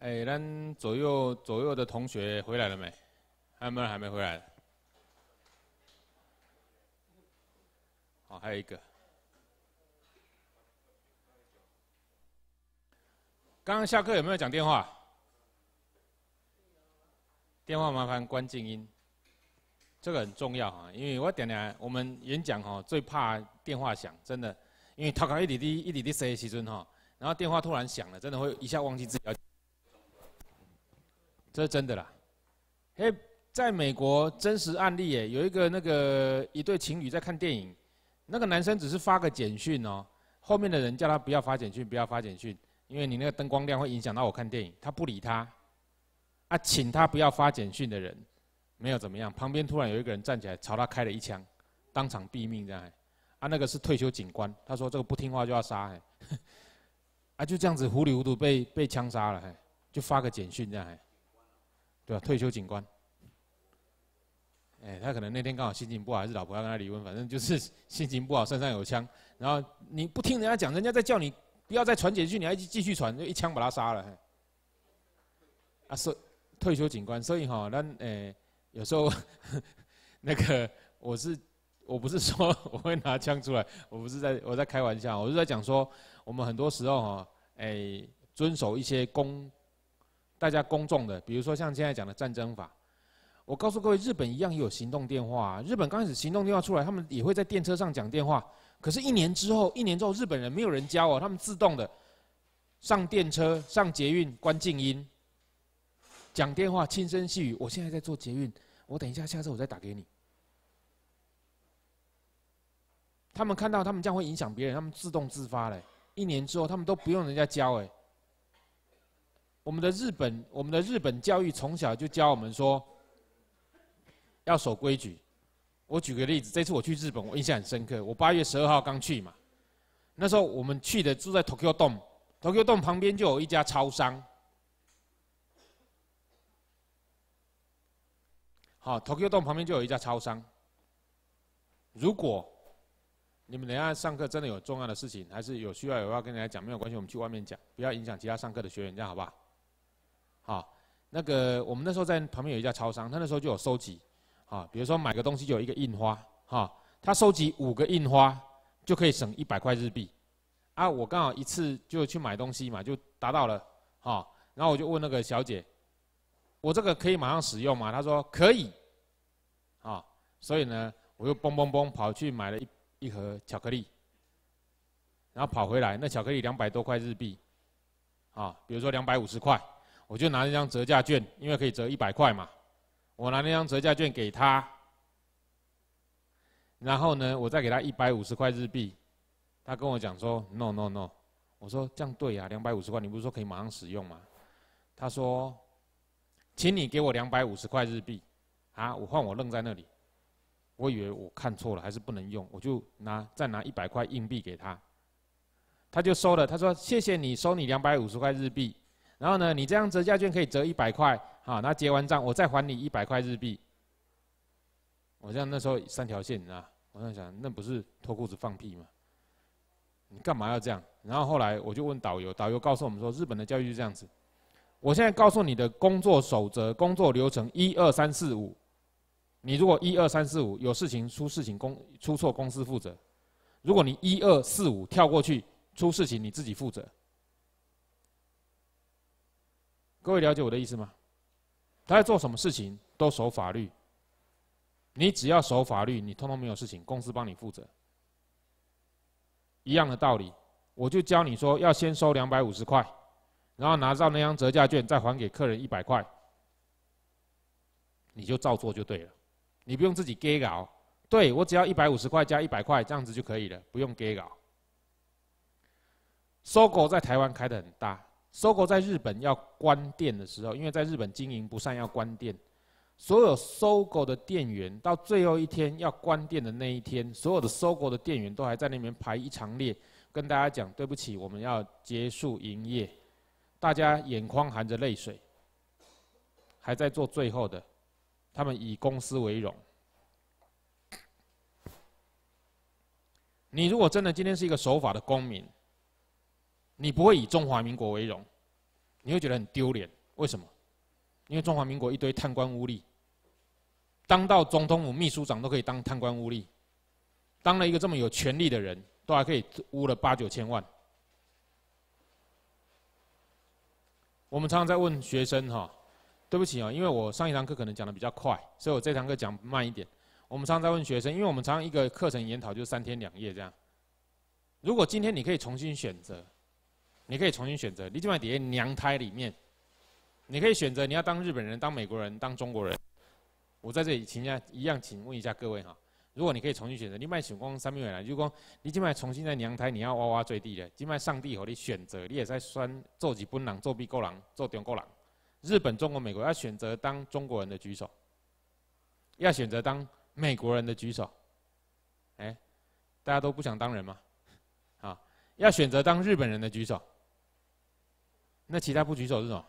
哎，咱左右左右的同学回来了没？还有没，有还没回来。好，还有一个。刚刚下课有没有讲电话？电话麻烦关静音，这个很重要啊，因为我点点我们演讲哦，最怕电话响，真的，因为他刚一滴滴一滴滴塞时阵哈，然后电话突然响了，真的会一下忘记自己要。这是真的啦，诶，在美国真实案例，诶，有一个那个一对情侣在看电影，那个男生只是发个简讯哦，后面的人叫他不要发简讯，不要发简讯，因为你那个灯光亮会影响到我看电影。他不理他，啊，请他不要发简讯的人，没有怎么样。旁边突然有一个人站起来朝他开了一枪，当场毙命这样，啊，那个是退休警官，他说这个不听话就要杀，哎，啊，就这样子糊里糊涂被被枪杀了，哎，就发个简讯这样，对吧？退休警官，哎，他可能那天刚好心情不好，还是老婆要跟他离婚，反正就是 心情不好，身上有枪，然后你不听人家讲，人家在叫你不要再传简讯，你还继续传，就一枪把他杀了。啊，是退休警官，所以哈，那哎有时候 那个，我是我不是说我会拿枪出来，我不是在我在开玩笑，我是在讲说我们很多时候哈，哎遵守一些公。大家公众的，比如说像现在讲的战争法，我告诉各位，日本一样有行动电话。日本刚开始行动电话出来，他们也会在电车上讲电话。可是，一年之后，一年之后，日本人没有人教哦，他们自动的上电车、上捷运，关静音，讲电话轻声细语。我现在在做捷运，我等一下下次我再打给你。他们看到他们这样会影响别人，他们自动自发嘞。一年之后，他们都不用人家教哎。我们的日本，我们的日本教育从小就教我们说要守规矩。我举个例子，这次我去日本，我印象很深刻。我八月十二号刚去嘛，那时候我们去的住在 Tokyo Dome，Tokyo Dome 旁边就有一家超商。好，Tokyo Dome 旁边就有一家超商。如果你们等下上课真的有重要的事情，还是有需要有要跟人家讲，没有关系，我们去外面讲，不要影响其他上课的学员，这样好不好？啊，那个我们那时候在旁边有一家超商，他那时候就有收集，啊，比如说买个东西就有一个印花，哈，他收集五个印花就可以省一百块日币，啊，我刚好一次就去买东西嘛，就达到了，哈，然后我就问那个小姐，我这个可以马上使用吗？她说可以，啊，所以呢，我又嘣嘣嘣跑去买了一一盒巧克力，然后跑回来，那巧克力两百多块日币，啊，比如说两百五十块。我就拿那一张折价券，因为可以折一百块嘛。我拿那张折价券给他，然后呢，我再给他一百五十块日币。他跟我讲说：“No No No！” 我说：“这样对啊，两百五十块，你不是说可以马上使用吗？”他说：“请你给我两百五十块日币。”啊，我换我愣在那里，我以为我看错了，还是不能用。我就拿再拿一百块硬币给他，他就收了。他说：“谢谢你，收你两百五十块日币。”然后呢，你这样折价券可以折一百块，好，那结完账我再还你一百块日币。我这样那时候三条线啊，我在想那不是脱裤子放屁吗？你干嘛要这样？然后后来我就问导游，导游告诉我们说，日本的教育是这样子。我现在告诉你的工作守则、工作流程，一二三四五，你如果一二三四五有事情出事情，公出错公司负责；如果你一二四五跳过去出事情，你自己负责。各位了解我的意思吗？他在做什么事情都守法律。你只要守法律，你通通没有事情，公司帮你负责。一样的道理，我就教你说，要先收两百五十块，然后拿到那张折价券，再还给客人一百块。你就照做就对了，你不用自己给搞。对我只要一百五十块加一百块，这样子就可以了，不用给搞。搜狗在台湾开的很大。搜狗在日本要关店的时候，因为在日本经营不善要关店，所有搜狗的店员到最后一天要关店的那一天，所有的搜狗的店员都还在那边排一长列，跟大家讲对不起，我们要结束营业，大家眼眶含着泪水，还在做最后的，他们以公司为荣。你如果真的今天是一个守法的公民。你不会以中华民国为荣，你会觉得很丢脸。为什么？因为中华民国一堆贪官污吏，当到总统、副秘书长都可以当贪官污吏，当了一个这么有权力的人，都还可以污了八九千万。我们常常在问学生哈，对不起啊，因为我上一堂课可能讲的比较快，所以我这堂课讲慢一点。我们常常在问学生，因为我们常常一个课程研讨就是三天两夜这样。如果今天你可以重新选择。你可以重新选择，你起码底下娘胎里面，你可以选择你要当日本人、当美国人、当中国人。我在这里请一下，一样请问一下各位哈，如果你可以重新选择，你卖选光三面未来，如果你起码重新在娘胎，你要哇哇坠地的，今麦上帝和你选择，你也在算做几波狼、做逼狗狼、做中国狼。日本、中国、美国要选择当中国人的举手，要选择当美国人的举手，哎，大家都不想当人吗？啊，要选择当日本人的举手。那其他不举手是什？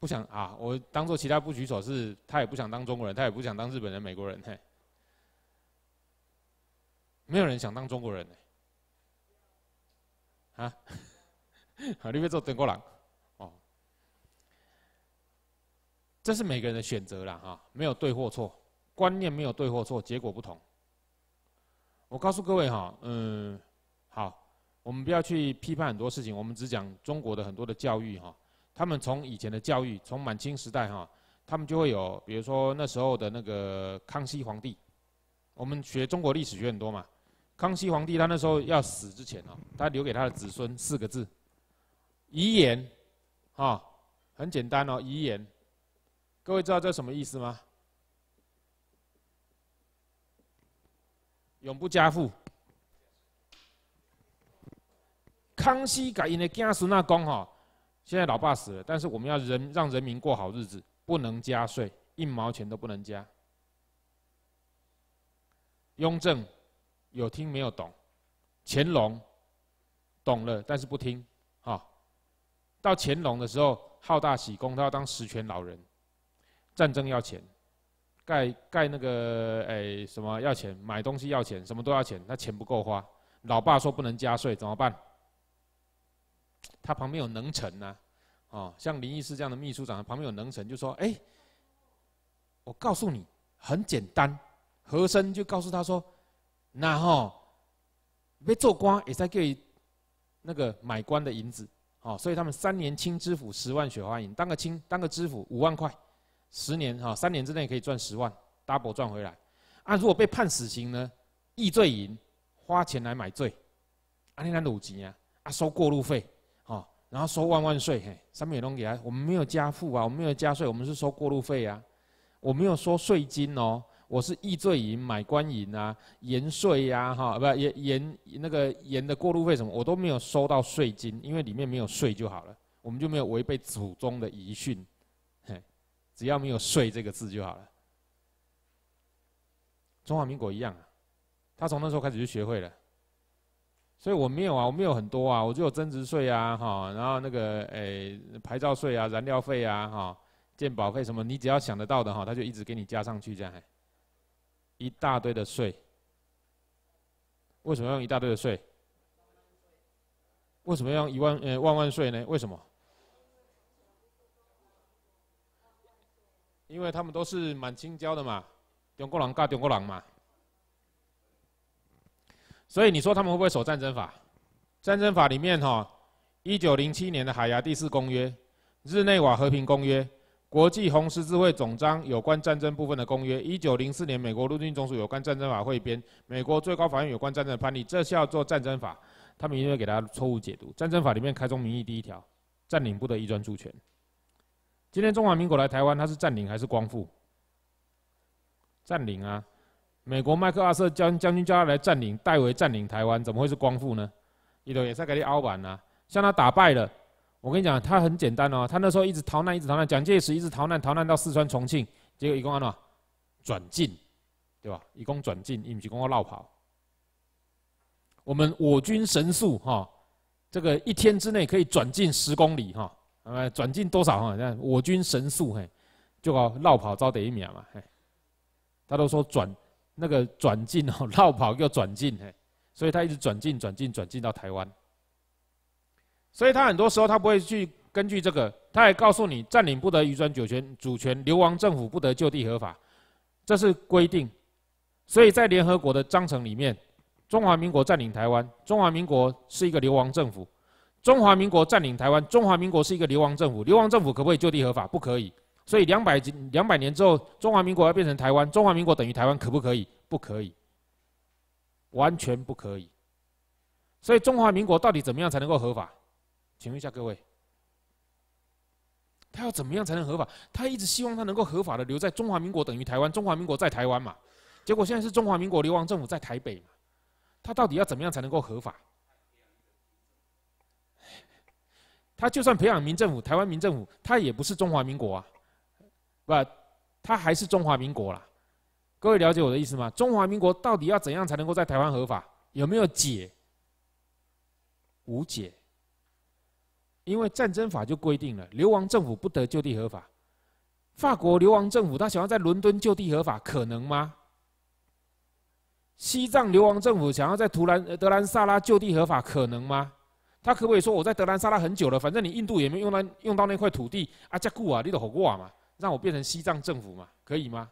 不想啊，我当做其他不举手是他也不想当中国人，他也不想当日本人、美国人。嘿，没有人想当中国人啊？好，你别做等国佬。哦，这是每个人的选择了哈，没有对或错，观念没有对或错，结果不同。我告诉各位哈，嗯，好。我们不要去批判很多事情，我们只讲中国的很多的教育哈。他们从以前的教育，从满清时代哈，他们就会有，比如说那时候的那个康熙皇帝，我们学中国历史学很多嘛。康熙皇帝他那时候要死之前哦，他留给他的子孙四个字，遗言，啊，很简单哦，遗言。各位知道这什么意思吗？永不加赋。康熙改因的囝孙那讲吼，现在老爸死了，但是我们要人让人民过好日子，不能加税，一毛钱都不能加。雍正有听没有懂？乾隆懂了，但是不听，哈。到乾隆的时候好大喜功，他要当十全老人，战争要钱，盖盖那个诶什么要钱，买东西要钱，什么都要钱，那钱不够花。老爸说不能加税，怎么办？他旁边有能臣呐，哦，像林毅是这样的秘书长旁边有能臣，就说：“哎，我告诉你，很简单。”和珅就告诉他说：“那哈，被做官也在给那个买官的银子，哦，所以他们三年清知府十万雪花银，当个清当个知府五万块，十年哈三年之内可以赚十万，double 赚回来。啊，如果被判死刑呢，易罪银，花钱来买罪，啊，你那有钱啊，啊，收过路费。”然后收万万税，嘿，上面有给他，我们没有加付啊，我们没有加税，我们是收过路费啊，我没有收税金哦，我是易罪银、买官银啊、盐税呀，哈，不盐盐那个盐的过路费什么，我都没有收到税金，因为里面没有税就好了，我们就没有违背祖宗的遗训，嘿，只要没有税这个字就好了。中华民国一样啊，他从那时候开始就学会了。所以我没有啊，我没有很多啊，我就有增值税啊，哈，然后那个诶，牌照税啊，燃料费啊，哈，鉴保费什么，你只要想得到的哈，他就一直给你加上去这样，一大堆的税。为什么要用一大堆的税？为什么要一万诶万万税呢？为什么？因为他们都是满清交的嘛，中国人教中国人嘛。所以你说他们会不会守战争法？战争法里面哈，一九零七年的海牙第四公约、日内瓦和平公约、国际红十字会总章有关战争部分的公约，一九零四年美国陆军总署有关战争法汇编、美国最高法院有关战争的判例，这是要做战争法。他们一定会给大家错误解读。战争法里面开宗明义第一条：占领不得移专主权。今天中华民国来台湾，它是占领还是光复？占领啊！美国麦克阿瑟将将军叫他来占领，代为占领台湾，怎么会是光复呢？一头也菜给你凹板呐！像他打败了，我跟你讲，他很简单哦。他那时候一直逃难，一直逃难，蒋介石一直逃难，逃难到四川重庆，结果一共安哪？转进，对吧？一共转进一米几公里绕跑。我们我军神速哈，这个一天之内可以转进十公里哈，呃，转进多少哈？这我军神速嘿，就搞绕跑招等一秒嘛。他都说转。那个转进哦，绕跑又转进，所以他一直转进、转进、转进到台湾。所以他很多时候他不会去根据这个，他还告诉你：占领不得渔转主权，主权流亡政府不得就地合法，这是规定。所以在联合国的章程里面，中华民国占领台湾，中华民国是一个流亡政府；中华民国占领台湾，中华民国是一个流亡政府。流亡政府可不可以就地合法？不可以。所以两百两百年之后，中华民国要变成台湾，中华民国等于台湾可不可以？不可以，完全不可以。所以中华民国到底怎么样才能够合法？请问一下各位，他要怎么样才能合法？他一直希望他能够合法的留在中华民国等于台湾，中华民国在台湾嘛，结果现在是中华民国流亡政府在台北嘛，他到底要怎么样才能够合法？他就算培养民政府，台湾民政府，他也不是中华民国啊。不，他还是中华民国啦。各位了解我的意思吗？中华民国到底要怎样才能够在台湾合法？有没有解？无解。因为战争法就规定了，流亡政府不得就地合法。法国流亡政府他想要在伦敦就地合法，可能吗？西藏流亡政府想要在图兰德兰萨拉就地合法，可能吗？他可不可以说我在德兰萨拉很久了，反正你印度也没用到用到那块土地？啊，加固啊，你都好过啊嘛。让我变成西藏政府嘛，可以吗？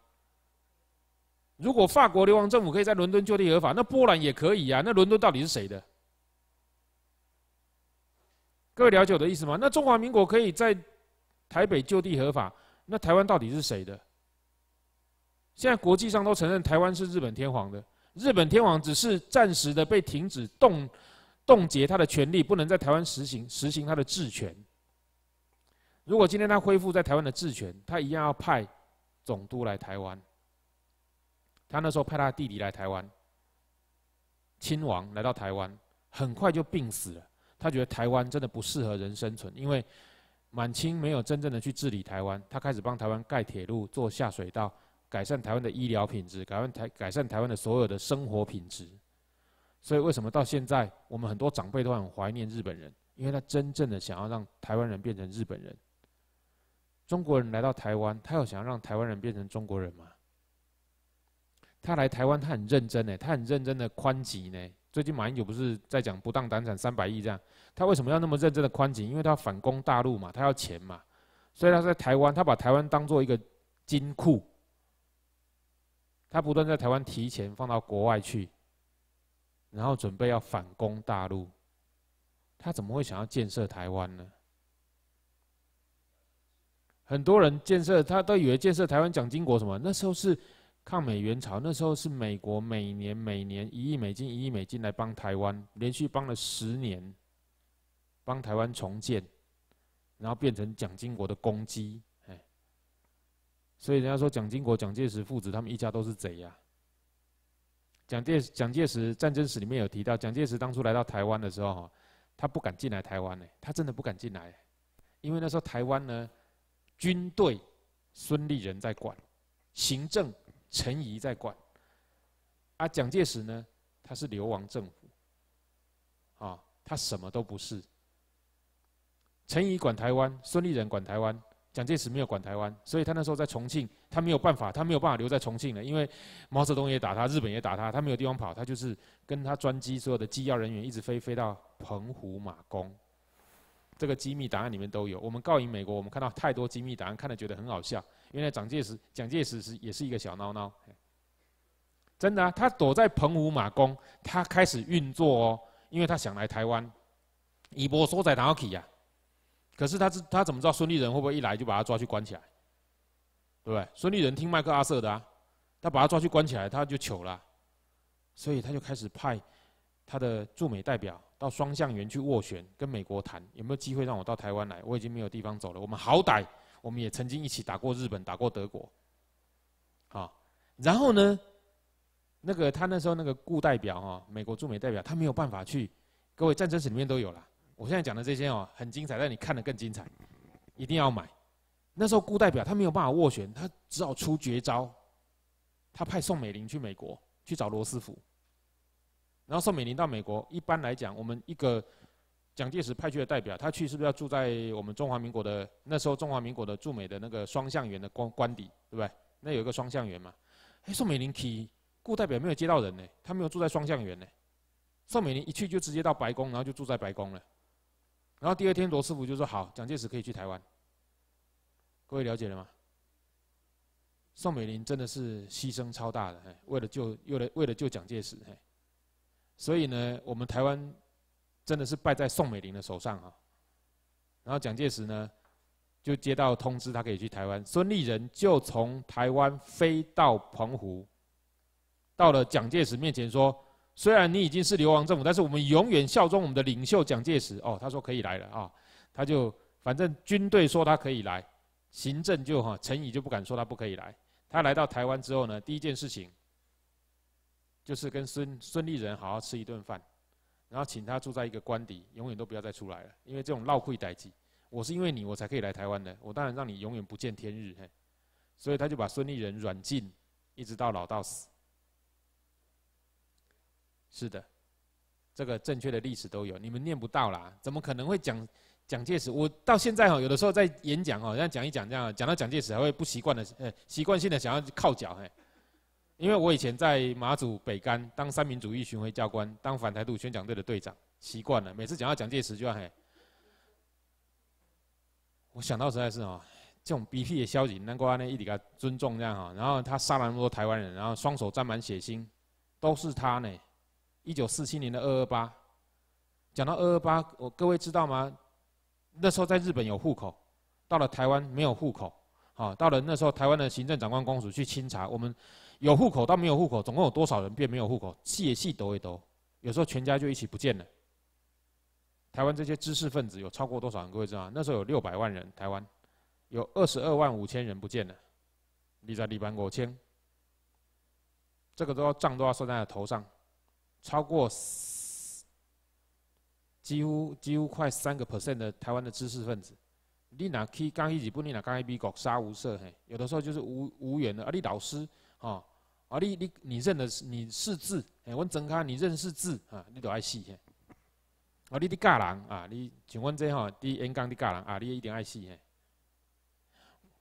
如果法国流亡政府可以在伦敦就地合法，那波兰也可以啊。那伦敦到底是谁的？各位了解我的意思吗？那中华民国可以在台北就地合法，那台湾到底是谁的？现在国际上都承认台湾是日本天皇的，日本天皇只是暂时的被停止冻冻结他的权利，不能在台湾实行实行他的治权。如果今天他恢复在台湾的治权，他一样要派总督来台湾。他那时候派他弟弟来台湾，亲王来到台湾，很快就病死了。他觉得台湾真的不适合人生存，因为满清没有真正的去治理台湾。他开始帮台湾盖铁路、做下水道，改善台湾的医疗品质，改善台改善台湾的所有的生活品质。所以为什么到现在我们很多长辈都很怀念日本人？因为他真正的想要让台湾人变成日本人。中国人来到台湾，他有想让台湾人变成中国人吗？他来台湾，他很认真呢，他很认真的宽己呢。最近马英九不是在讲不当胆产三百亿这样，他为什么要那么认真的宽己？因为他要反攻大陆嘛，他要钱嘛，所以他在台湾，他把台湾当做一个金库，他不断在台湾提钱放到国外去，然后准备要反攻大陆，他怎么会想要建设台湾呢？很多人建设，他都以为建设台湾蒋经国什么？那时候是抗美援朝，那时候是美国每年每年一亿美金，一亿美金来帮台湾，连续帮了十年，帮台湾重建，然后变成蒋经国的攻击。哎，所以人家说蒋经国、蒋介石父子他们一家都是贼呀。蒋介蒋介石战争史里面有提到，蒋介石当初来到台湾的时候，他不敢进来台湾呢，他真的不敢进来，因为那时候台湾呢。军队，孙立人在管，行政，陈仪在管。啊，蒋介石呢？他是流亡政府。啊，他什么都不是。陈仪管台湾，孙立人管台湾，蒋介石没有管台湾，所以他那时候在重庆，他没有办法，他没有办法留在重庆了，因为毛泽东也打他，日本也打他，他没有地方跑，他就是跟他专机所有的机要人员一直飞，飞到澎湖马公。这个机密档案里面都有。我们告赢美国，我们看到太多机密档案，看了觉得很好笑。原来蒋介石，蒋介石是也是一个小孬孬，真的啊，他躲在澎湖马公，他开始运作哦，因为他想来台湾，以博收在囊气呀。可是他是他怎么知道孙立人会不会一来就把他抓去关起来？对不对？孙立人听麦克阿瑟的啊，他把他抓去关起来，他就糗了，所以他就开始派他的驻美代表。到双向园去斡旋，跟美国谈有没有机会让我到台湾来？我已经没有地方走了。我们好歹，我们也曾经一起打过日本，打过德国，啊，然后呢，那个他那时候那个顾代表哦，美国驻美代表，他没有办法去，各位战争史里面都有了。我现在讲的这些哦，很精彩，但你看得更精彩，一定要买。那时候顾代表他没有办法斡旋，他只好出绝招，他派宋美龄去美国去找罗斯福。然后宋美龄到美国，一般来讲，我们一个蒋介石派去的代表，他去是不是要住在我们中华民国的那时候中华民国的驻美的那个双向园的官官邸，对不对？那有一个双向园嘛。哎，宋美龄去，顾代表没有接到人呢，他没有住在双向园呢。宋美龄一去就直接到白宫，然后就住在白宫了。然后第二天罗斯福就说好，蒋介石可以去台湾。各位了解了吗？宋美龄真的是牺牲超大的，为了救，为了为了救蒋介石，嘿。所以呢，我们台湾真的是败在宋美龄的手上啊。然后蒋介石呢，就接到通知，他可以去台湾。孙立人就从台湾飞到澎湖，到了蒋介石面前说：“虽然你已经是流亡政府，但是我们永远效忠我们的领袖蒋介石。”哦，他说可以来了啊。他就反正军队说他可以来，行政就哈陈仪就不敢说他不可以来。他来到台湾之后呢，第一件事情。就是跟孙孙立人好好吃一顿饭，然后请他住在一个官邸，永远都不要再出来了。因为这种闹会歹计，我是因为你我才可以来台湾的，我当然让你永远不见天日。嘿，所以他就把孙立人软禁，一直到老到死。是的，这个正确的历史都有，你们念不到啦，怎么可能会讲蒋介石？我到现在哦，有的时候在演讲哦，要讲一讲这样，讲到蒋介石还会不习惯的，呃，习惯性的想要靠脚，嘿。因为我以前在马祖北干当三民主义巡回教官，当反台独宣讲队的队长，习惯了。每次讲到蒋介石，就要嘿，我想到实在是哦，这种鼻涕的消极，难怪呢，一给他尊重这样哈。然后他杀了那么多台湾人，然后双手沾满血腥，都是他呢。一九四七年的二二八，讲到二二八，我各位知道吗？那时候在日本有户口，到了台湾没有户口，好，到了那时候台湾的行政长官公署去清查我们。有户口到没有户口，总共有多少人变没有户口？细也细抖一抖，有时候全家就一起不见了。台湾这些知识分子有超过多少人？各位知道吗？那时候有六百万人，台湾有二十二万五千人不见了。你在里边我签，这个都要账都要算在头上，超过几乎几乎快三个 percent 的台湾的知识分子。你哪去刚去日本，你哪刚去美国，杀无赦嘿！有的时候就是无无缘的，啊！你老师哦。啊！你你你认得你是字，哎，我真看你认识字啊，你都爱死嘿！啊！你得教人啊，你像阮这吼，伫演讲你教人啊，你一定爱死嘿！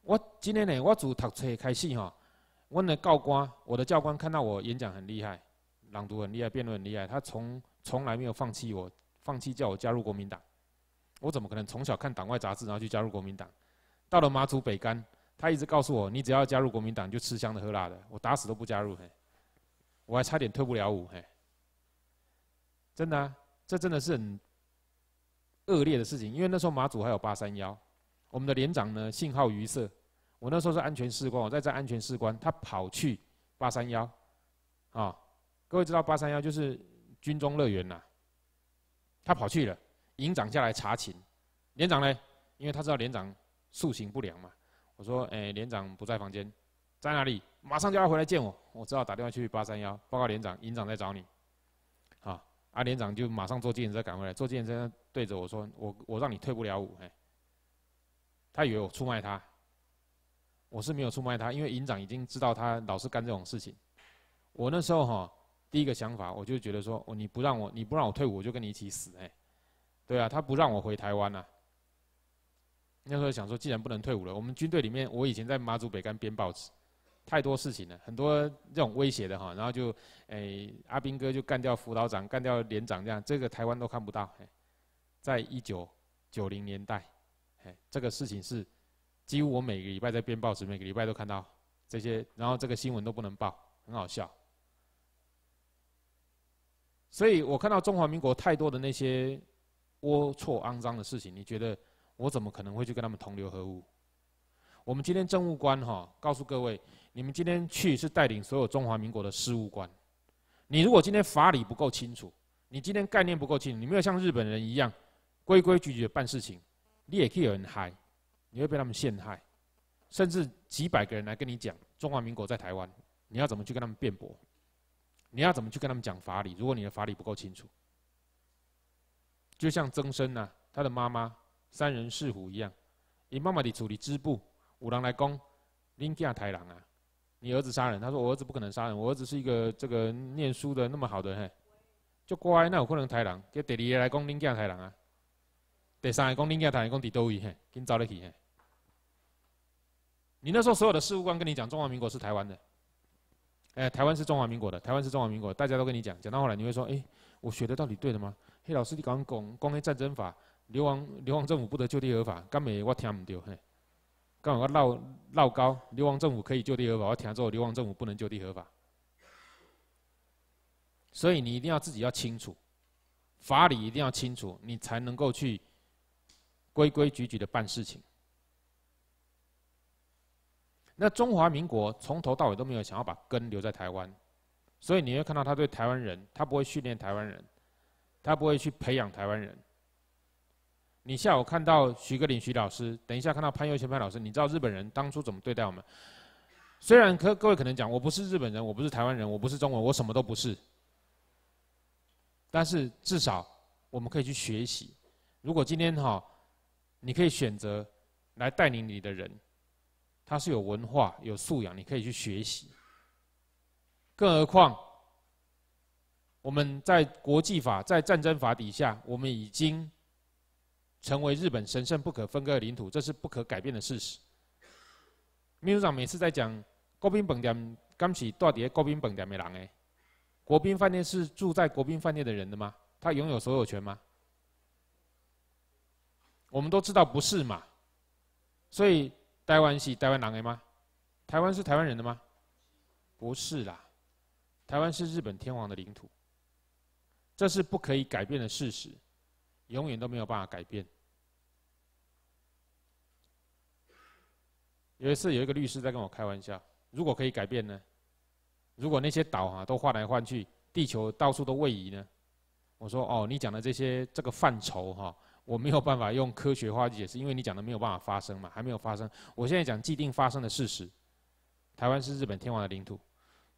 我今天呢，我自读册开始吼，阮的教官，我的教官看到我演讲很厉害，朗读很厉害，辩论很厉害，他从从来没有放弃我，放弃叫我加入国民党。我怎么可能从小看党外杂志，然后去加入国民党？到了马祖北干。他一直告诉我：“你只要加入国民党，就吃香的喝辣的。”我打死都不加入，嘿！我还差点退不了伍，嘿！真的，这真的是很恶劣的事情。因为那时候马祖还有八三幺，我们的连长呢，信号鱼色。我那时候是安全士官，我在当安全士官，他跑去八三幺，啊！各位知道八三幺就是军中乐园呐。他跑去了，营长下来查寝，连长呢，因为他知道连长素行不良嘛。我说，哎，连长不在房间，在哪里？马上就要回来见我。我只好打电话去八三幺，报告连长，营长在找你。啊，阿连长就马上坐计程车赶回来，坐计程车对着我说：“我我让你退不了伍。”哎，他以为我出卖他。我是没有出卖他，因为营长已经知道他老是干这种事情。我那时候哈，第一个想法我就觉得说，哦，你不让我你不让我退伍，我就跟你一起死。哎，对啊，他不让我回台湾呐。那时候想说，既然不能退伍了，我们军队里面，我以前在马祖北干编报纸，太多事情了，很多这种威胁的哈，然后就，哎，阿兵哥就干掉辅导长，干掉连长，这样这个台湾都看不到。在一九九零年代，诶，这个事情是几乎我每个礼拜在编报纸，每个礼拜都看到这些，然后这个新闻都不能报，很好笑。所以我看到中华民国太多的那些龌龊肮脏的事情，你觉得？我怎么可能会去跟他们同流合污？我们今天政务官哈，告诉各位，你们今天去是带领所有中华民国的事务官。你如果今天法理不够清楚，你今天概念不够清，楚，你没有像日本人一样规规矩矩的办事情，你也可以很嗨，你会被他们陷害，甚至几百个人来跟你讲中华民国在台湾，你要怎么去跟他们辩驳？你要怎么去跟他们讲法理？如果你的法理不够清楚，就像曾生呐，他的妈妈。三人是虎一样，你妈妈的处理支部，五郎来攻，林家台郎啊，你儿子杀人，他说我儿子不可能杀人，我儿子是一个这个念书的那么好的嘿，就乖，那有可能台狼？给第二来攻林家台郎啊，第三个攻林家台狼，讲在刀位嘿，给你招来起嘿。你那时候所有的事务官跟你讲，中华民国是台湾的，哎，台湾是中华民国的，台湾是中华民国，大家都跟你讲，讲到后来你会说，哎，我学的到底对的吗？嘿，老师你刚刚讲讲光战争法。流亡流亡政府不得就地合法，根本我听唔到嘿？讲我闹闹高，流亡政府可以就地合法，我听后流亡政府不能就地合法，所以你一定要自己要清楚，法理一定要清楚，你才能够去规规矩矩的办事情。那中华民国从头到尾都没有想要把根留在台湾，所以你会看到他对台湾人，他不会训练台湾人，他不会去培养台湾人。你下午看到徐格林徐老师，等一下看到潘佑谦潘老师，你知道日本人当初怎么对待我们？虽然各各位可能讲我不是日本人，我不是台湾人，我不是中文，我什么都不是，但是至少我们可以去学习。如果今天哈，你可以选择来带领你的人，他是有文化、有素养，你可以去学习。更何况我们在国际法、在战争法底下，我们已经。成为日本神圣不可分割的领土，这是不可改变的事实。秘书长每次在讲国宾本店，刚起到底国宾本店没人哎，国宾饭店是住在国宾饭店的人的吗？他拥有所有权吗？我们都知道不是嘛，所以台湾是台湾人的吗？台湾是台湾人的吗？不是啦，台湾是日本天皇的领土，这是不可以改变的事实。永远都没有办法改变。有一次，有一个律师在跟我开玩笑：“如果可以改变呢？如果那些岛啊都换来换去，地球到处都位移呢？”我说：“哦，你讲的这些这个范畴哈，我没有办法用科学化解释，因为你讲的没有办法发生嘛，还没有发生。我现在讲既定发生的事实。台湾是日本天皇的领土。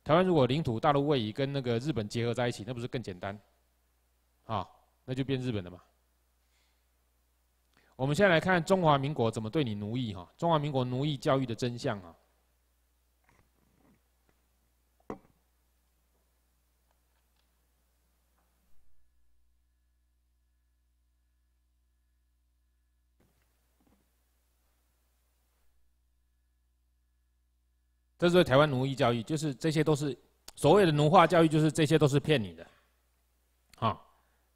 台湾如果领土大陆位移跟那个日本结合在一起，那不是更简单？啊，那就变日本的嘛。”我们先来看中华民国怎么对你奴役，哈！中华民国奴役教育的真相，哈！这是台湾奴役教育，就是这些都是所谓的奴化教育，就是这些都是骗你的。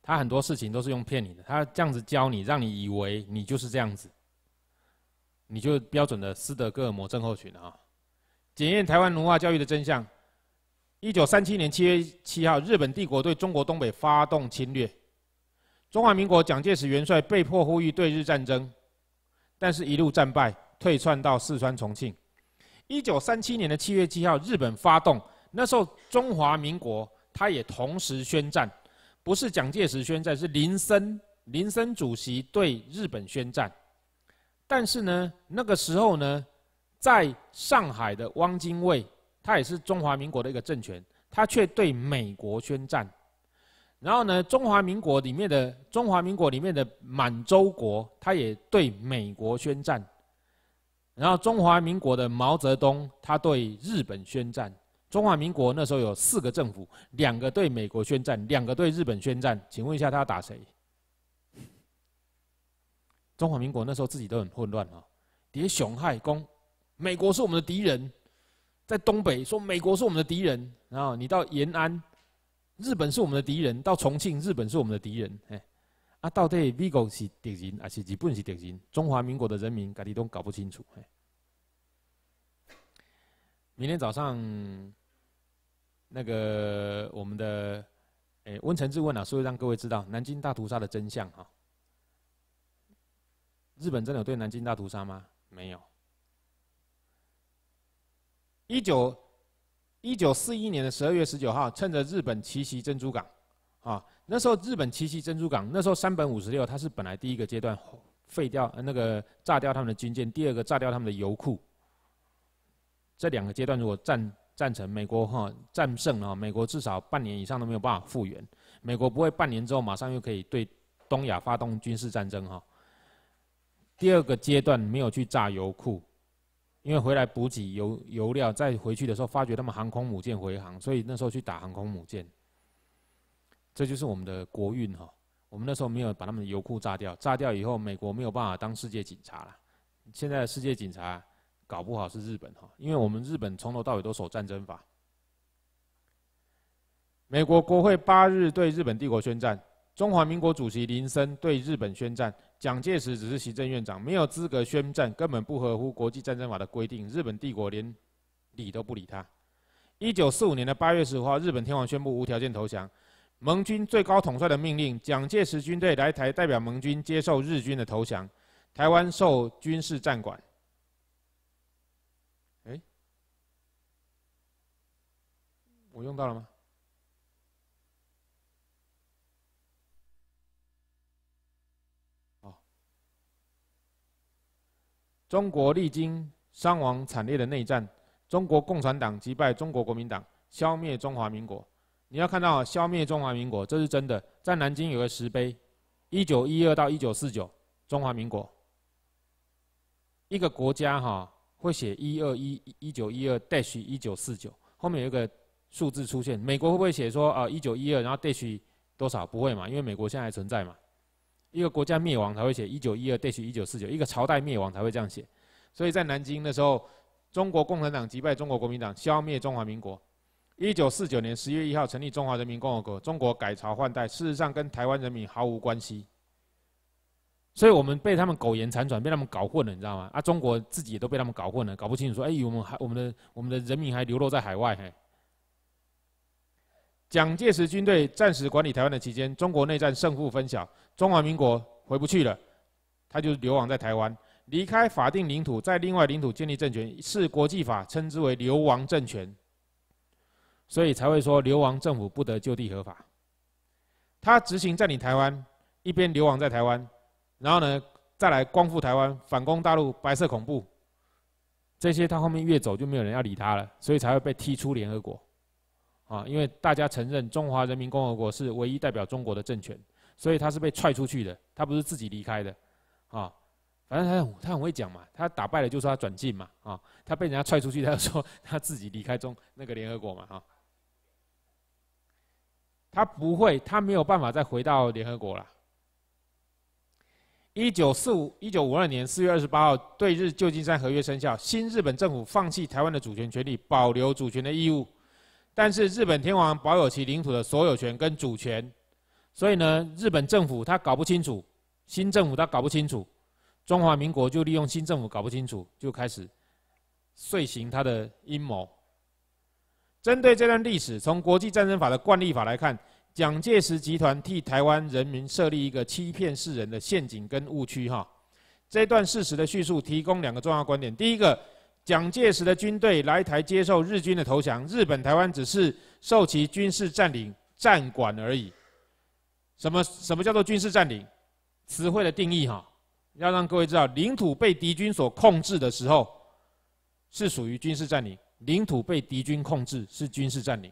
他很多事情都是用骗你的，他这样子教你，让你以为你就是这样子，你就标准的斯德哥尔摩症候群啊！检验台湾奴化教育的真相。一九三七年七月七号，日本帝国对中国东北发动侵略，中华民国蒋介石元帅被迫呼吁对日战争，但是一路战败，退窜到四川重庆。一九三七年的七月七号，日本发动，那时候中华民国他也同时宣战。不是蒋介石宣战，是林森林森主席对日本宣战。但是呢，那个时候呢，在上海的汪精卫，他也是中华民国的一个政权，他却对美国宣战。然后呢，中华民国里面的中华民国里面的满洲国，他也对美国宣战。然后中华民国的毛泽东，他对日本宣战。中华民国那时候有四个政府，两个对美国宣战，两个对日本宣战。请问一下，他打谁？中华民国那时候自己都很混乱啊，叠熊害公，美国是我们的敌人，在东北说美国是我们的敌人，然后你到延安，日本是我们的敌人，到重庆日本是我们的敌人，哎，啊到底美国是敌人还是日本是敌人？中华民国的人民，各地都搞不清楚，哎。明天早上，那个我们的诶温成志问了，所以让各位知道南京大屠杀的真相啊。日本真有对南京大屠杀吗？没有。一九一九四一年的十二月十九号，趁着日本奇袭珍珠港，啊，那时候日本奇袭珍珠港，那时候三本五十六，他是本来第一个阶段废掉那个炸掉他们的军舰，第二个炸掉他们的油库。这两个阶段如果战战成美国哈战胜了美国至少半年以上都没有办法复原，美国不会半年之后马上又可以对东亚发动军事战争哈。第二个阶段没有去炸油库，因为回来补给油油料再回去的时候发觉他们航空母舰回航，所以那时候去打航空母舰。这就是我们的国运哈，我们那时候没有把他们的油库炸掉，炸掉以后美国没有办法当世界警察了，现在的世界警察。搞不好是日本哈，因为我们日本从头到尾都守战争法。美国国会八日对日本帝国宣战，中华民国主席林森对日本宣战，蒋介石只是行政院长，没有资格宣战，根本不合乎国际战争法的规定。日本帝国连理都不理他。一九四五年的八月十五号，日本天皇宣布无条件投降，盟军最高统帅的命令，蒋介石军队来台代表盟军接受日军的投降，台湾受军事战管。我用到了吗？好。中国历经伤亡惨烈的内战，中国共产党击败中国国民党，消灭中华民国。你要看到消灭中华民国，这是真的。在南京有个石碑，一九一二到一九四九，中华民国。一个国家哈会写一二一一九一二 dash 一九四九，后面有一个。数字出现，美国会不会写说啊一九一二，然后 date 多少？不会嘛，因为美国现在还存在嘛。一个国家灭亡才会写一九一二 date 一九四九，一个朝代灭亡才会这样写。所以在南京的时候，中国共产党击败中国国民党，消灭中华民国。一九四九年十月一号成立中华人民共和国，中国改朝换代，事实上跟台湾人民毫无关系。所以我们被他们苟延残喘，被他们搞混了，你知道吗？啊，中国自己也都被他们搞混了，搞不清楚说，哎，我们还我们的我们的人民还流落在海外嘿。蒋介石军队暂时管理台湾的期间，中国内战胜负分晓，中华民国回不去了，他就流亡在台湾，离开法定领土，在另外领土建立政权，是国际法称之为流亡政权。所以才会说流亡政府不得就地合法，他执行占领台湾，一边流亡在台湾，然后呢再来光复台湾，反攻大陆，白色恐怖，这些他后面越走就没有人要理他了，所以才会被踢出联合国。啊，因为大家承认中华人民共和国是唯一代表中国的政权，所以他是被踹出去的，他不是自己离开的，啊，反正他很他很会讲嘛，他打败了就说他转进嘛，啊，他被人家踹出去，他就说他自己离开中那个联合国嘛，啊，他不会，他没有办法再回到联合国了。一九四五一九五二年四月二十八号，对日旧金山合约生效，新日本政府放弃台湾的主权权利，保留主权的义务。但是日本天皇保有其领土的所有权跟主权，所以呢，日本政府他搞不清楚，新政府他搞不清楚，中华民国就利用新政府搞不清楚，就开始遂行他的阴谋。针对这段历史，从国际战争法的惯例法来看，蒋介石集团替台湾人民设立一个欺骗世人的陷阱跟误区，哈，这段事实的叙述提供两个重要观点，第一个。蒋介石的军队来台接受日军的投降，日本台湾只是受其军事占领、占管而已。什么什么叫做军事占领？词汇的定义哈，要让各位知道，领土被敌军所控制的时候，是属于军事占领。领土被敌军控制是军事占领。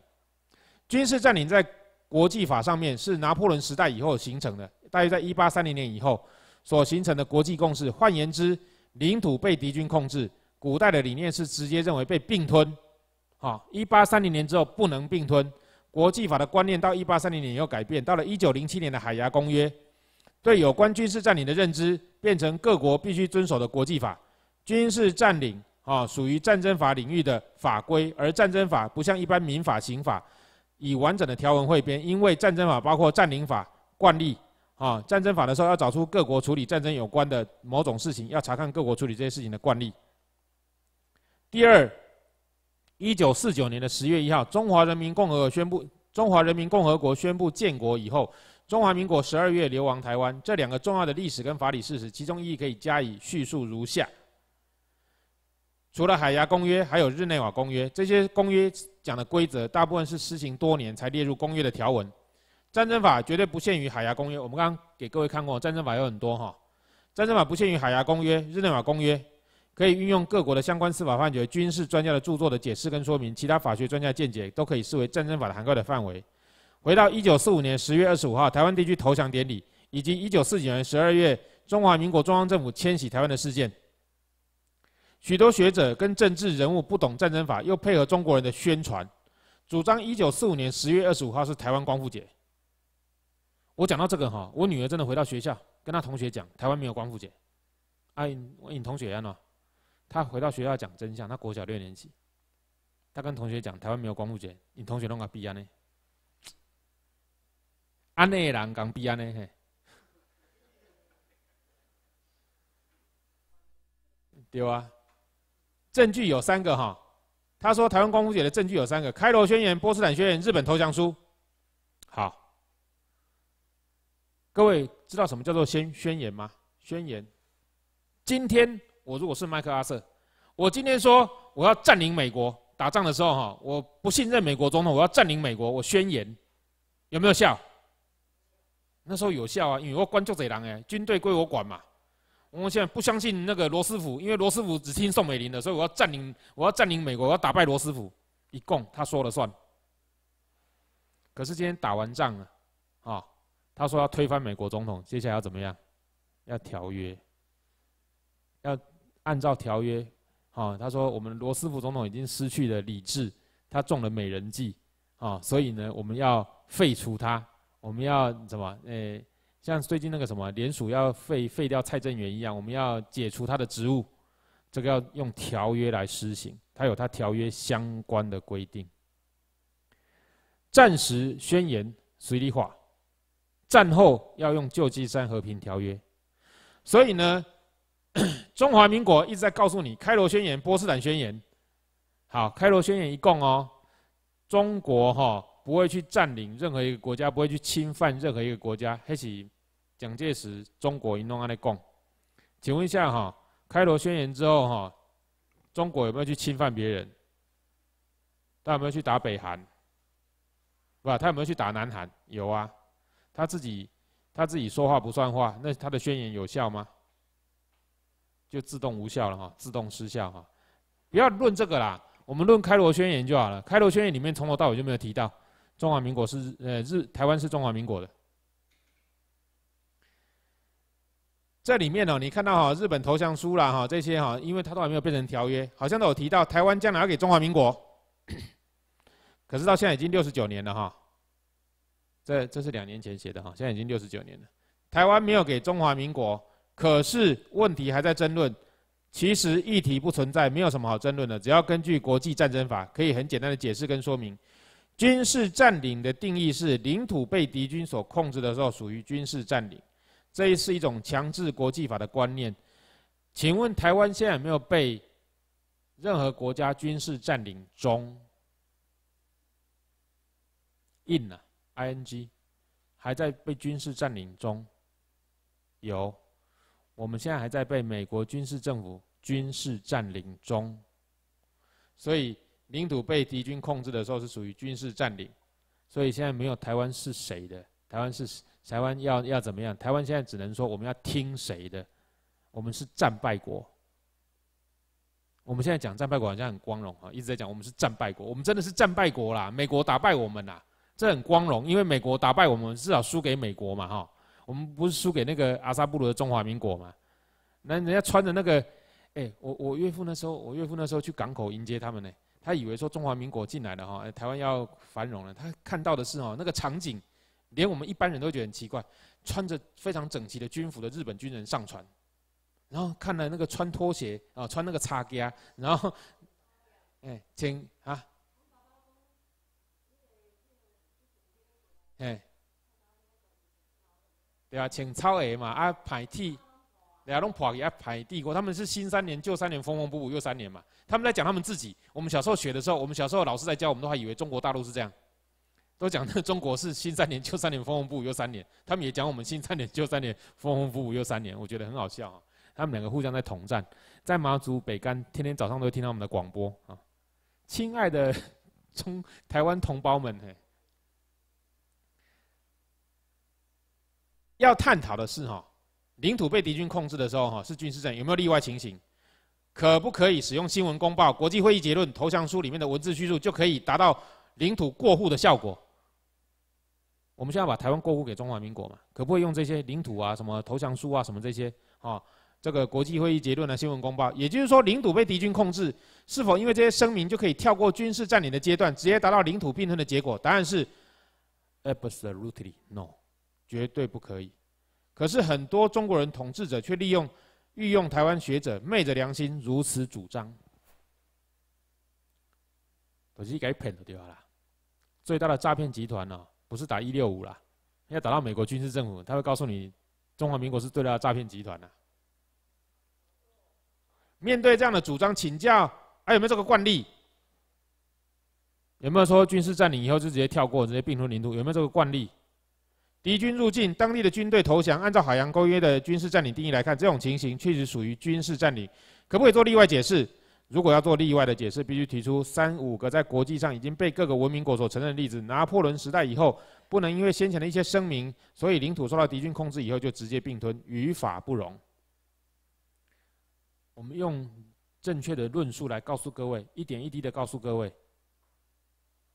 军事占领在国际法上面是拿破仑时代以后形成的，大约在一八三零年以后所形成的国际共识。换言之，领土被敌军控制。古代的理念是直接认为被并吞，啊，一八三零年之后不能并吞。国际法的观念到一八三零年又改变，到了一九零七年的海牙公约，对有关军事占领的认知变成各国必须遵守的国际法。军事占领啊，属于战争法领域的法规。而战争法不像一般民法、刑法以完整的条文汇编，因为战争法包括占领法、惯例啊。战争法的时候要找出各国处理战争有关的某种事情，要查看各国处理这些事情的惯例。第二，一九四九年的十月一号，中华人民共和国宣布中华人民共和国宣布建国以后，中华民国十二月流亡台湾，这两个重要的历史跟法理事实，其中意义可以加以叙述如下：除了海牙公约，还有日内瓦公约，这些公约讲的规则，大部分是施行多年才列入公约的条文。战争法绝对不限于海牙公约，我们刚刚给各位看过，战争法有很多哈，战争法不限于海牙公约、日内瓦公约。可以运用各国的相关司法判决、军事专家的著作的解释跟说明，其他法学专家见解都可以视为战争法的涵盖的范围。回到一九四五年十月二十五号台湾地区投降典礼，以及一九四九年十二月中华民国中央政府迁徙台湾的事件，许多学者跟政治人物不懂战争法，又配合中国人的宣传，主张一九四五年十月二十五号是台湾光复节。我讲到这个哈，我女儿真的回到学校，跟她同学讲台湾没有光复节。哎，我你同学啊？他回到学校讲真相，他国小六年级，他跟同学讲台湾没有光复节，你同学弄个 B 安呢，安内人讲 B 安呢嘿，对啊，证据有三个哈，他说台湾光复节的证据有三个：开罗宣言、波斯坦宣言、日本投降书。好，各位知道什么叫做宣宣言吗？宣言，今天。我如果是麦克阿瑟，我今天说我要占领美国，打仗的时候哈，我不信任美国总统，我要占领美国，我宣言，有没有效？那时候有效啊，因为我关著贼狼哎，军队归我管嘛。我现在不相信那个罗斯福，因为罗斯福只听宋美龄的，所以我要占领，我要占领美国，我要打败罗斯福，一共他说了算。可是今天打完仗了，啊，他说要推翻美国总统，接下来要怎么样？要条约，要。按照条约，啊，他说我们罗斯福总统已经失去了理智，他中了美人计，啊，所以呢，我们要废除他，我们要怎么？诶，像最近那个什么联署要废废掉蔡正元一样，我们要解除他的职务，这个要用条约来施行，他有他条约相关的规定，战时宣言随例化，战后要用旧金山和平条约，所以呢。中华民国一直在告诉你《开罗宣言》、《波斯坦宣言》。好，《开罗宣言》一共哦，中国哈不会去占领任何一个国家，不会去侵犯任何一个国家。还是蒋介石中国一弄下来讲。请问一下哈，《开罗宣言》之后哈，中国有没有去侵犯别人？他有没有去打北韩？不，他有没有去打南韩？有啊，他自己他自己说话不算话，那他的宣言有效吗？就自动无效了哈，自动失效哈，不要论这个啦，我们论开罗宣言就好了。开罗宣言里面从头到尾就没有提到中华民国是呃日台湾是中华民国的。这里面哦，你看到哈日本投降书啦哈这些哈，因为它都还没有变成条约，好像都有提到台湾将来要给中华民国，可是到现在已经六十九年了哈，这这是两年前写的哈，现在已经六十九年了，台湾没有给中华民国。可是问题还在争论，其实议题不存在，没有什么好争论的。只要根据国际战争法，可以很简单的解释跟说明，军事占领的定义是领土被敌军所控制的时候属于军事占领，这也是一种强制国际法的观念。请问台湾现在有没有被任何国家军事占领中，in 啊，i n g，还在被军事占领中有？我们现在还在被美国军事政府军事占领中，所以领土被敌军控制的时候是属于军事占领，所以现在没有台湾是谁的？台湾是台湾要要怎么样？台湾现在只能说我们要听谁的？我们是战败国。我们现在讲战败国好像很光荣啊，一直在讲我们是战败国，我们真的是战败国啦！美国打败我们啦，这很光荣，因为美国打败我们至少输给美国嘛，哈。我们不是输给那个阿萨布鲁的中华民国吗？那人家穿着那个，哎，我我岳父那时候，我岳父那时候去港口迎接他们呢，他以为说中华民国进来了哈，台湾要繁荣了。他看到的是哈那个场景，连我们一般人都觉得很奇怪，穿着非常整齐的军服的日本军人上船，然后看了那个穿拖鞋啊，穿那个擦夹，然后，哎，请啊，哎。对啊，请超 A 嘛，啊排 T，然后拢拍也排帝国，他们是新三年旧三年，缝缝补补又三年嘛。他们在讲他们自己。我们小时候学的时候，我们小时候老师在教我们，都还以为中国大陆是这样，都讲的中国是新三年旧三年，缝缝补补又三年。他们也讲我们新三年旧三年，缝缝补补又三年。我觉得很好笑啊。他们两个互相在统战，在马祖北干，天天早上都会听到我们的广播啊。亲爱的中 台湾同胞们嘿。要探讨的是，哈，领土被敌军控制的时候，哈，是军事战有没有例外情形？可不可以使用新闻公报、国际会议结论、投降书里面的文字叙述，就可以达到领土过户的效果？我们现在把台湾过户给中华民国嘛？可不可以用这些领土啊、什么投降书啊、什么这些啊，这个国际会议结论啊、新闻公报。也就是说，领土被敌军控制，是否因为这些声明就可以跳过军事占领的阶段，直接达到领土并吞的结果？答案是 absolutely no。绝对不可以。可是很多中国人统治者却利用御用台湾学者昧着良心如此主张。我是该喷的地方啦。最大的诈骗集团哦，不是打一六五啦，要打到美国军事政府，他会告诉你中华民国是最大的诈骗集团呐。面对这样的主张，请教还有没有这个惯例？有没有说军事占领以后就直接跳过直些并吞领土？有没有这个惯例？敌军入境，当地的军队投降。按照《海洋公约》的军事占领定义来看，这种情形确实属于军事占领。可不可以做例外解释？如果要做例外的解释，必须提出三五个在国际上已经被各个文明国所承认的例子。拿破仑时代以后，不能因为先前的一些声明，所以领土受到敌军控制以后就直接并吞，于法不容。我们用正确的论述来告诉各位，一点一滴的告诉各位。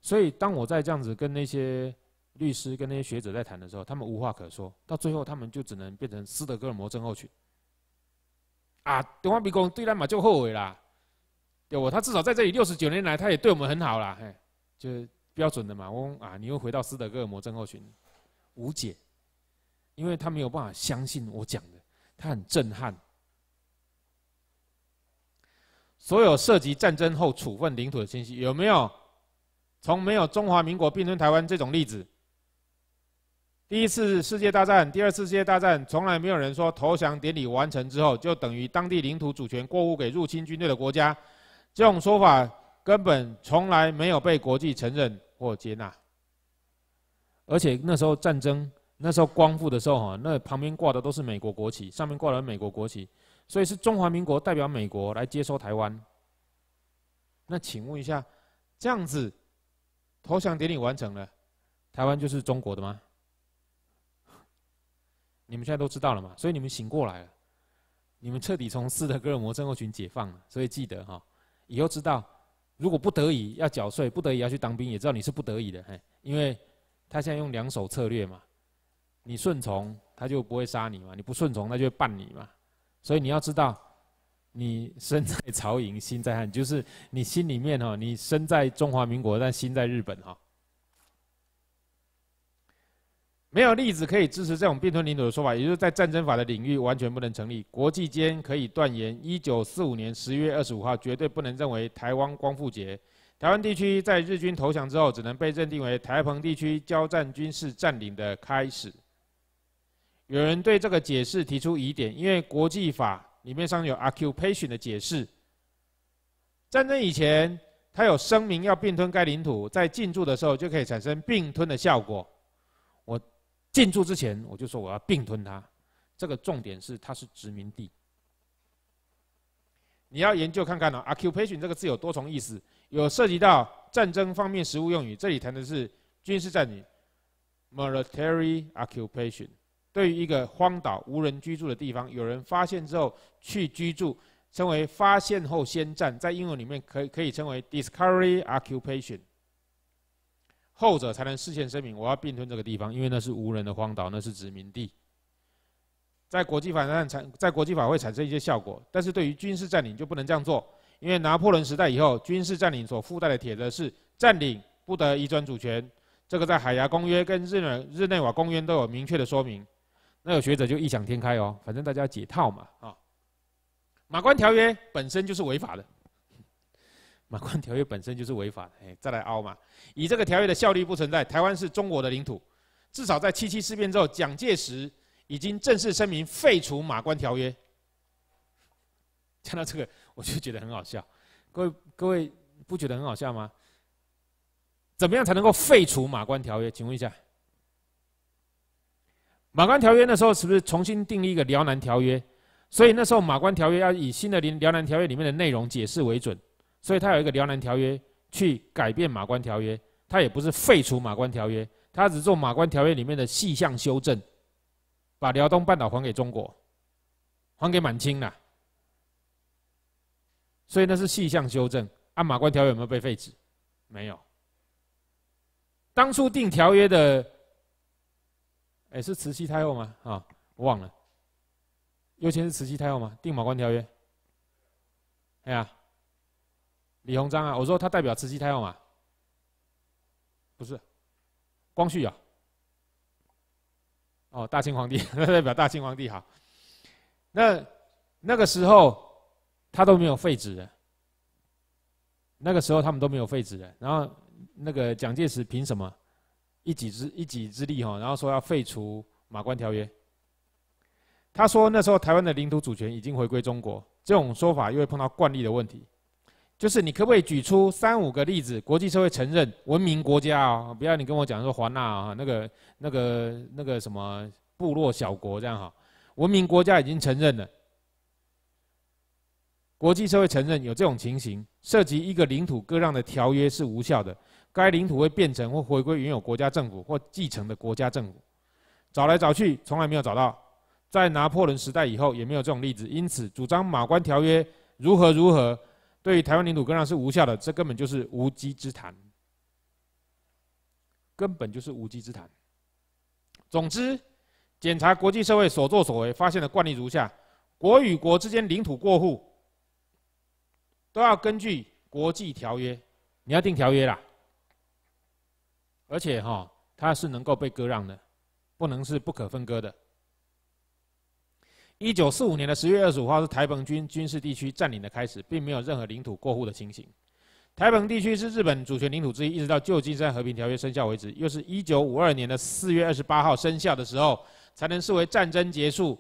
所以，当我在这样子跟那些。律师跟那些学者在谈的时候，他们无话可说，到最后他们就只能变成斯德哥尔摩症候群。啊，东方鼻公对他马就后悔啦，对我他至少在这里六十九年来，他也对我们很好啦，嘿，就标准的马我啊，你又回到斯德哥尔摩症候群，无解，因为他没有办法相信我讲的，他很震撼。所有涉及战争后处分领土的信息有没有？从没有中华民国并吞台湾这种例子。第一次世界大战、第二次世界大战，从来没有人说投降典礼完成之后就等于当地领土主权过户给入侵军队的国家，这种说法根本从来没有被国际承认或接纳。而且那时候战争，那时候光复的时候哈，那旁边挂的都是美国国旗，上面挂了美国国旗，所以是中华民国代表美国来接收台湾。那请问一下，这样子，投降典礼完成了，台湾就是中国的吗？你们现在都知道了嘛，所以你们醒过来了，你们彻底从斯德哥尔摩症候群解放了。所以记得哈，以后知道，如果不得已要缴税，不得已要去当兵，也知道你是不得已的。嘿，因为他现在用两手策略嘛，你顺从他就不会杀你嘛，你不顺从他就办你嘛。所以你要知道，你身在朝 营，心在汉，就是你心里面哈，你身在中华民国，但心在日本哈。没有例子可以支持这种并吞领土的说法，也就是在战争法的领域完全不能成立。国际间可以断言，一九四五年十月二十五号绝对不能认为台湾光复节。台湾地区在日军投降之后，只能被认定为台澎地区交战军事占领的开始。有人对这个解释提出疑点，因为国际法里面上有 occupation 的解释。战争以前，他有声明要并吞该领土，在进驻的时候就可以产生并吞的效果。进驻之前，我就说我要并吞它。这个重点是它是殖民地。你要研究看看哦，occupation 这个字有多重意思，有涉及到战争方面实物用语，这里谈的是军事占领，military occupation。对于一个荒岛无人居住的地方，有人发现之后去居住，称为发现后先占，在英文里面可以可以称为 discovery occupation。后者才能事先声明，我要并吞这个地方，因为那是无人的荒岛，那是殖民地，在国际法上产在国际法会产生一些效果，但是对于军事占领就不能这样做，因为拿破仑时代以后，军事占领所附带的铁则是占领不得移转主权，这个在《海牙公约》跟日内日内瓦公约都有明确的说明。那有学者就异想天开哦，反正大家解套嘛啊，《马关条约》本身就是违法的。马关条约本身就是违法的，哎，再来凹嘛！以这个条约的效力不存在，台湾是中国的领土。至少在七七事变之后，蒋介石已经正式声明废除马关条约。看 到这个，我就觉得很好笑。各位，各位不觉得很好笑吗？怎么样才能够废除马关条约？请问一下，马关条约的时候是不是重新订立一个辽南条约？所以那时候马关条约要以新的《辽辽南条约》里面的内容解释为准。所以他有一个《辽南条约》去改变《马关条约》，他也不是废除《马关条约》，他只做《马关条约》里面的细项修正，把辽东半岛还给中国，还给满清了。所以那是细项修正，按《马关条约》有没有被废止，没有。当初定条约的，哎，是慈禧太后吗？啊，我忘了。优先是慈禧太后吗？定马关条约》？哎呀。李鸿章啊，我说他代表慈禧太后嘛，不是，光绪啊，哦，大清皇帝，那 代表大清皇帝哈，那那个时候他都没有废止的，那个时候他们都没有废止的，然后那个蒋介石凭什么一己之一己之力哈，然后说要废除马关条约，他说那时候台湾的领土主权已经回归中国，这种说法又会碰到惯例的问题。就是你可不可以举出三五个例子？国际社会承认文明国家啊，不要你跟我讲说华纳啊，那个、那个、那个什么部落小国这样哈。文明国家已经承认了，国际社会承认有这种情形，涉及一个领土割让的条约是无效的，该领土会变成或回归原有国家政府或继承的国家政府。找来找去，从来没有找到在拿破仑时代以后也没有这种例子，因此主张马关条约如何如何。对于台湾领土割让是无效的，这根本就是无稽之谈，根本就是无稽之谈。总之，检查国际社会所作所为，发现的惯例如下：国与国之间领土过户，都要根据国际条约，你要定条约啦。而且哈，它是能够被割让的，不能是不可分割的。一九四五年的十月二十五号是台澎军军事地区占领的开始，并没有任何领土过户的情形。台澎地区是日本主权领土之一，一直到旧金山和平条约生效为止。又是一九五二年的四月二十八号生效的时候，才能视为战争结束。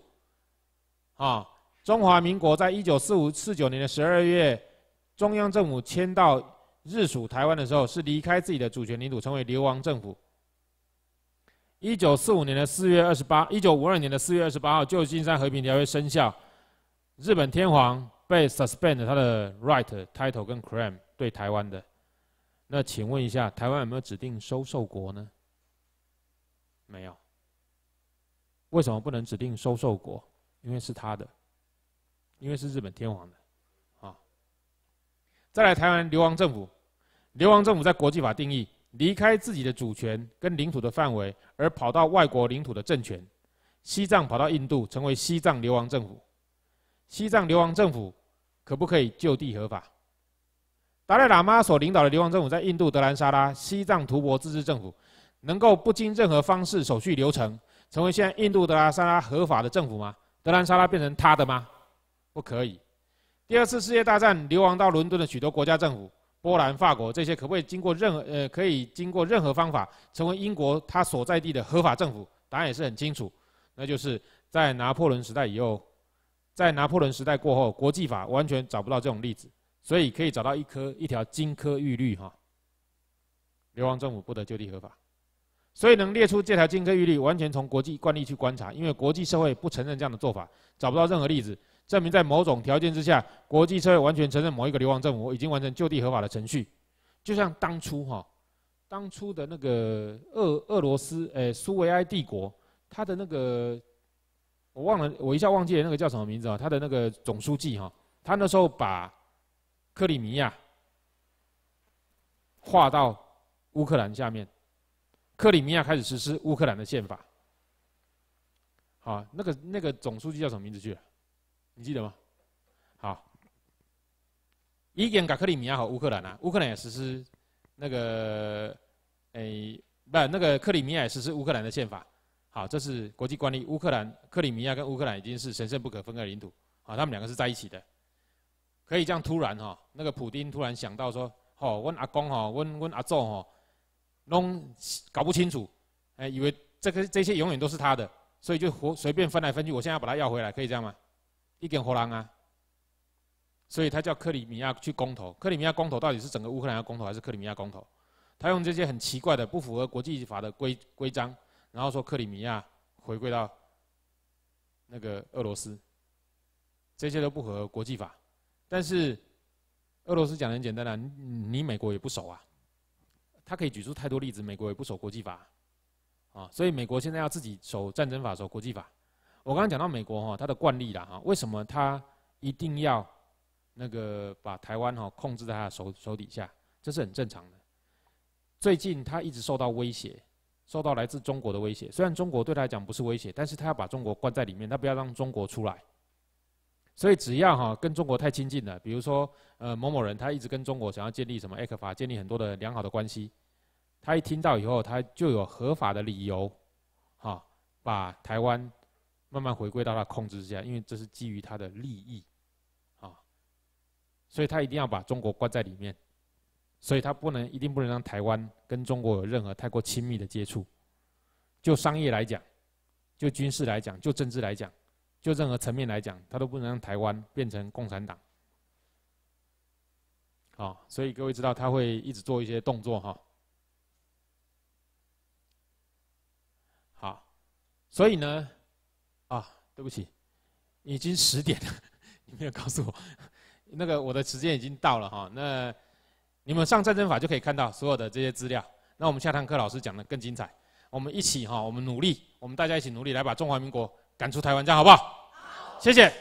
啊，中华民国在一九四五四九年的十二月，中央政府迁到日属台湾的时候，是离开自己的主权领土，成为流亡政府。一九四五年的四月二十八，一九五二年的四月二十八号，《旧金山和平条约》生效，日本天皇被 suspend 他的 right、title 跟 claim 对台湾的。那请问一下，台湾有没有指定收受国呢？没有。为什么不能指定收受国？因为是他的，因为是日本天皇的，啊。再来，台湾流亡政府，流亡政府在国际法定义。离开自己的主权跟领土的范围，而跑到外国领土的政权，西藏跑到印度，成为西藏流亡政府。西藏流亡政府可不可以就地合法？达赖喇嘛所领导的流亡政府在印度德兰沙拉西藏图博自治政府，能够不经任何方式手续流程，成为现在印度德兰萨拉合法的政府吗？德兰萨拉变成他的吗？不可以。第二次世界大战流亡到伦敦的许多国家政府。波兰、法国这些可不可以经过任何呃，可以经过任何方法成为英国他所在地的合法政府？答案也是很清楚，那就是在拿破仑时代以后，在拿破仑时代过后，国际法完全找不到这种例子，所以可以找到一颗一条金科玉律哈。流亡政府不得就地合法，所以能列出这条金科玉律，完全从国际惯例去观察，因为国际社会不承认这样的做法，找不到任何例子。证明在某种条件之下，国际社会完全承认某一个流亡政府已经完成就地合法的程序，就像当初哈，当初的那个俄俄罗斯诶苏维埃帝国，他的那个我忘了，我一下忘记了那个叫什么名字啊？他的那个总书记哈，他那时候把克里米亚划到乌克兰下面，克里米亚开始实施乌克兰的宪法。好，那个那个总书记叫什么名字去了？你记得吗？好，以卡克里米亚和乌克兰啊，乌克兰也实施那个，诶，不，那个克里米亚实施乌克兰的宪法。好，这是国际惯例。乌克兰、克里米亚跟乌克兰已经是神圣不可分割领土。好，他们两个是在一起的。可以这样突然哈，那个普丁突然想到说，哦，问阿公哦，问问阿祖哦，弄搞不清楚，哎，以为这个这些永远都是他的，所以就随便分来分去。我现在要把它要回来，可以这样吗？一点火狼啊！所以他叫克里米亚去公投，克里米亚公投到底是整个乌克兰要公投还是克里米亚公投？他用这些很奇怪的不符合国际法的规规章，然后说克里米亚回归到那个俄罗斯，这些都不合国际法。但是俄罗斯讲的很简单啊，你美国也不守啊，他可以举出太多例子，美国也不守国际法啊，所以美国现在要自己守战争法、守国际法。我刚刚讲到美国哈，它的惯例啦哈，为什么它一定要那个把台湾哈控制在它的手手底下？这是很正常的。最近它一直受到威胁，受到来自中国的威胁。虽然中国对它来讲不是威胁，但是它要把中国关在里面，它不要让中国出来。所以只要哈跟中国太亲近的，比如说呃某某人他一直跟中国想要建立什么 a 克法，建立很多的良好的关系，他一听到以后，他就有合法的理由哈把台湾。慢慢回归到他控制之下，因为这是基于他的利益，啊，所以他一定要把中国关在里面，所以他不能一定不能让台湾跟中国有任何太过亲密的接触，就商业来讲，就军事来讲，就政治来讲，就任何层面来讲，他都不能让台湾变成共产党，啊，所以各位知道他会一直做一些动作哈，好，所以呢。啊，对不起，已经十点了，你没有告诉我，那个我的时间已经到了哈。那你们上战争法就可以看到所有的这些资料。那我们下堂课老师讲的更精彩，我们一起哈，我们努力，我们大家一起努力来把中华民国赶出台湾站，好不好？好，谢谢。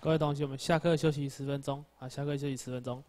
各位同学，我们下课休息十分钟，好，下课休息十分钟。